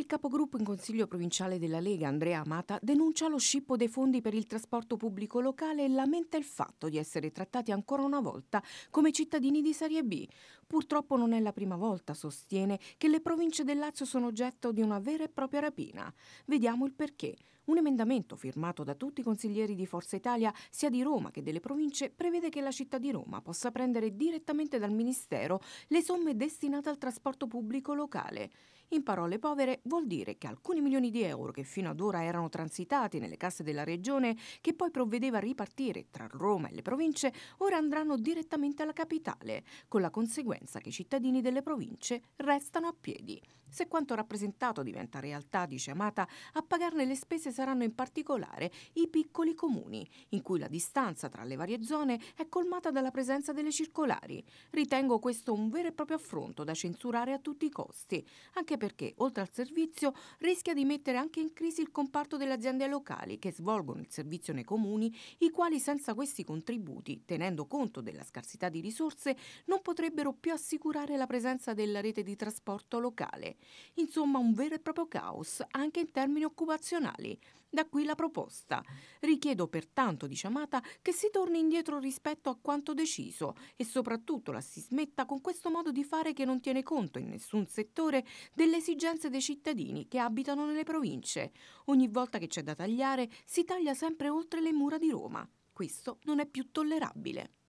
Il capogruppo in consiglio provinciale della Lega, Andrea Amata, denuncia lo scippo dei fondi per il trasporto pubblico locale e lamenta il fatto di essere trattati ancora una volta come cittadini di serie B. Purtroppo non è la prima volta, sostiene, che le province del Lazio sono oggetto di una vera e propria rapina. Vediamo il perché. Un emendamento firmato da tutti i consiglieri di Forza Italia, sia di Roma che delle province, prevede che la città di Roma possa prendere direttamente dal Ministero le somme destinate al trasporto pubblico locale. In parole povere, vuol dire che alcuni milioni di euro che fino ad ora erano transitati nelle casse della regione, che poi provvedeva a ripartire tra Roma e le province, ora andranno direttamente alla capitale, con la conseguenza che i cittadini delle province restano a piedi. Se quanto rappresentato diventa realtà, dice Amata, a pagarne le spese saranno in particolare i piccoli comuni, in cui la distanza tra le varie zone è colmata dalla presenza delle circolari. Ritengo questo un vero e proprio affronto da censurare a tutti i costi, anche perché oltre al servizio servizio rischia di mettere anche in crisi il comparto delle aziende locali che svolgono il servizio nei comuni, i quali senza questi contributi, tenendo conto della scarsità di risorse, non potrebbero più assicurare la presenza della rete di trasporto locale. Insomma, un vero e proprio caos anche in termini occupazionali. Da qui la proposta. Richiedo pertanto di Ciamata che si torni indietro rispetto a quanto deciso e soprattutto la si smetta con questo modo di fare che non tiene conto in nessun settore delle esigenze dei cittadini cittadini che abitano nelle province. Ogni volta che c'è da tagliare si taglia sempre oltre le mura di Roma. Questo non è più tollerabile.